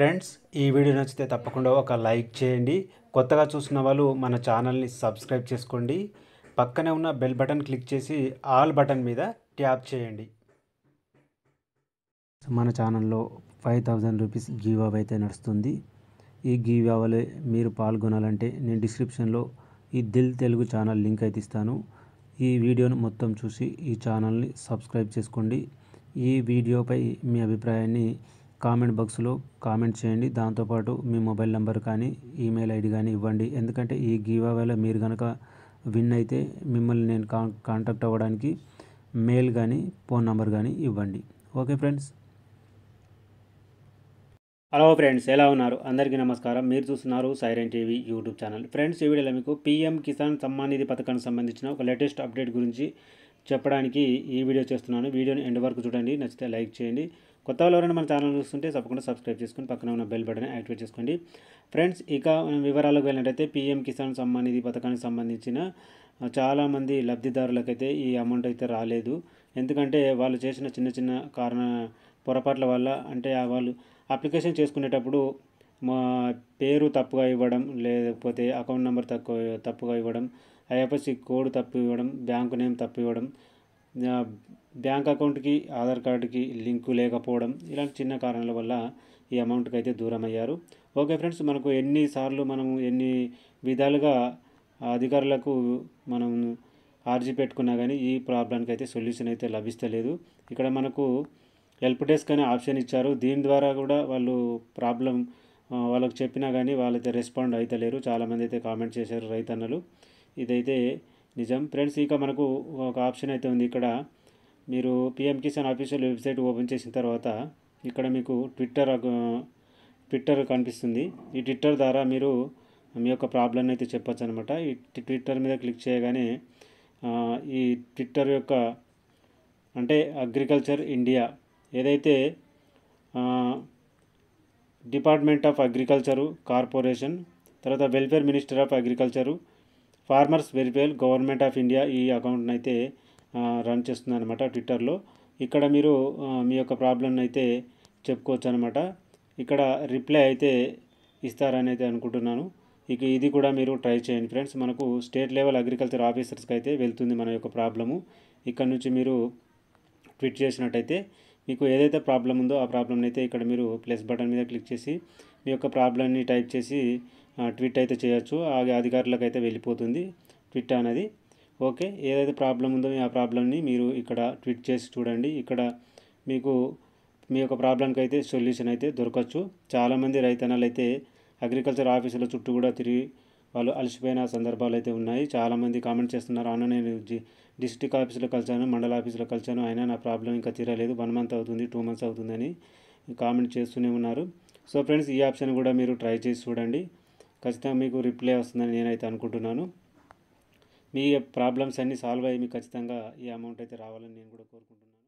friends ఈ video నచ్చితే తప్పకుండా ఒక లైక్ చేయండి కొత్తగా చూసిన వాళ్ళు మన ఛానల్ని సబ్స్క్రైబ్ చేసుకోండి పక్కనే ఉన్న బెల్ బటన్ క్లిక్ చేసి ఆల్ బటన్ మీద ట్యాప్ చేయండి మన ఛానల్లో ఫైవ్ థౌజండ్ రూపీస్ గివ్ అవ్ అయితే నడుస్తుంది ఈ గివ్ అవ్వలే మీరు పాల్గొనాలంటే నేను డిస్క్రిప్షన్లో ఈ దిల్ తెలుగు ఛానల్ లింక్ అయితే ఇస్తాను ఈ వీడియోను మొత్తం చూసి ఈ ఛానల్ని సబ్స్క్రైబ్ చేసుకోండి ఈ వీడియోపై మీ అభిప్రాయాన్ని కామెంట్ బాక్స్లో కామెంట్ చేయండి దాంతోపాటు మీ మొబైల్ నెంబర్ కానీ ఈమెయిల్ ఐడి కానీ ఇవ్వండి ఎందుకంటే ఈ వేళ మీరు కనుక విన్ అయితే మిమ్మల్ని నేను కాంటాక్ట్ అవ్వడానికి మెయిల్ కానీ ఫోన్ నెంబర్ కానీ ఇవ్వండి ఓకే ఫ్రెండ్స్ హలో ఫ్రెండ్స్ ఎలా ఉన్నారు అందరికీ నమస్కారం మీరు చూస్తున్నారు Siren TV YouTube channel friends ఈ వీడియోలో మీకు పీఎం కిసాన్ సమ్మాన్ నిధి పథకానికి సంబంధించిన ఒక లేటెస్ట్ అప్డేట్ గురించి చెప్పడానికి ఈ వీడియో చేస్తున్నాను వీడియోని ఎండ్ వరకు చూడండి నచ్చితే లైక్ చేయండి కొత్త వాళ్ళు ఎవరైనా మన ఛానల్ చూస్తుంటే తప్పకుండా సబ్స్క్రైబ్ చేసుకుని పక్కన ఉన్న బెల్ బటన్ యాక్టివేట్ చేసుకోండి ఫ్రెండ్స్ ఇక మనం వివరాలకు వెళ్ళినట్టయితే పీఎం కిసాన్ సమ్మాన్ నిధి పథకానికి సంబంధించిన చాలామంది లబ్ధిదారులకైతే ఈ అమౌంట్ అయితే రాలేదు ఎందుకంటే వాళ్ళు చేసిన చిన్న చిన్న కారణ పొరపాట్ల వల్ల అంటే వాళ్ళు అప్లికేషన్ చేసుకునేటప్పుడు మా పేరు తప్పుగా ఇవ్వడం లేకపోతే అకౌంట్ నెంబర్ తక్కువ తప్పుగా ఇవ్వడం ఐఎఫ్ఎస్సి కోడ్ తప్పు ఇవ్వడం బ్యాంకు నేమ్ తప్పు ఇవ్వడం బ్యాంక్ అకౌంట్కి ఆధార్ కార్డుకి లింకు లేకపోవడం ఇలాంటి చిన్న కారణాల వల్ల ఈ అమౌంట్కి అయితే దూరం అయ్యారు ఓకే ఫ్రెండ్స్ మనకు ఎన్నిసార్లు మనము ఎన్ని విధాలుగా అధికారులకు మనం ఆర్జీ పెట్టుకున్నా కానీ ఈ ప్రాబ్లంకి అయితే సొల్యూషన్ అయితే లభిస్తలేదు ఇక్కడ మనకు హెల్ప్ డెస్క్ అనే ఆప్షన్ ఇచ్చారు దీని ద్వారా కూడా వాళ్ళు ప్రాబ్లం వాళ్ళకు చెప్పినా కానీ వాళ్ళైతే రెస్పాండ్ అవుతలేరు చాలామంది అయితే కామెంట్ చేశారు రైతన్నలు ఇదైతే నిజం ఫ్రెండ్స్ ఇక మనకు ఒక ఆప్షన్ అయితే ఉంది ఇక్కడ మీరు PM Kisan official website open చేసిన తర్వాత ఇక్కడ మీకు ట్విట్టర్ ట్విట్టర్ కనిపిస్తుంది ఈ ట్విట్టర్ ద్వారా మీరు మీ యొక్క ప్రాబ్లం అయితే చెప్పచ్చు అనమాట ఈ ట్విట్టర్ మీద క్లిక్ చేయగానే ఈ ట్విట్టర్ యొక్క అంటే అగ్రికల్చర్ ఇండియా ఏదైతే డిపార్ట్మెంట్ ఆఫ్ అగ్రికల్చరు కార్పొరేషన్ తర్వాత welfare minister of agriculture farmers welfare government of India ఈ అకౌంట్ని అయితే రన్ చేస్తుంది అనమాట ట్విట్టర్లో ఇక్కడ మీరు మీ యొక్క ప్రాబ్లం అయితే చెప్పుకోవచ్చు అనమాట ఇక్కడ రిప్లై అయితే ఇస్తారని అయితే అనుకుంటున్నాను ఇక ఇది కూడా మీరు ట్రై చేయండి ఫ్రెండ్స్ మనకు స్టేట్ లెవెల్ అగ్రికల్చర్ ఆఫీసర్స్కి అయితే వెళ్తుంది మన యొక్క ప్రాబ్లము ఇక్కడ నుంచి మీరు ట్వీట్ చేసినట్టయితే మీకు ఏదైతే ప్రాబ్లం ఉందో ఆ ప్రాబ్లమ్ని అయితే ఇక్కడ మీరు ప్లస్ బటన్ మీద క్లిక్ చేసి మీ యొక్క ప్రాబ్లమ్ని టైప్ చేసి ట్వీట్ అయితే చేయొచ్చు ఆ అధికారులకు అయితే వెళ్ళిపోతుంది ట్విట్ అనేది ఓకే ఏదైతే ప్రాబ్లం ఉందో ఆ ప్రాబ్లమ్ని మీరు ఇక్కడ ట్వీట్ చేసి చూడండి ఇక్కడ మీకు మీ యొక్క ప్రాబ్లంకి అయితే సొల్యూషన్ అయితే దొరకచ్చు చాలామంది రైతన్నలు అయితే అగ్రికల్చర్ ఆఫీసుల చుట్టూ కూడా తిరిగి వాళ్ళు అలసిపోయిన సందర్భాలు అయితే ఉన్నాయి చాలామంది కామెంట్ చేస్తున్నారు అన్న నేను డిస్ట్రిక్ట్ ఆఫీసులో కలిసాను మండల ఆఫీసులో కలిసాను అయినా నా ప్రాబ్లం ఇంకా తీరలేదు వన్ మంత్ అవుతుంది టూ మంత్స్ అవుతుందని కామెంట్ చేస్తూనే ఉన్నారు సో ఫ్రెండ్స్ ఈ ఆప్షన్ కూడా మీరు ట్రై చేసి చూడండి ఖచ్చితంగా మీకు రిప్లై వస్తుందని నేనైతే అనుకుంటున్నాను మీ ప్రాబ్లమ్స్ అన్నీ సాల్వ్ అయ్యి మీకు ఖచ్చితంగా ఈ అమౌంట్ అయితే రావాలని నేను కూడా కోరుకుంటున్నాను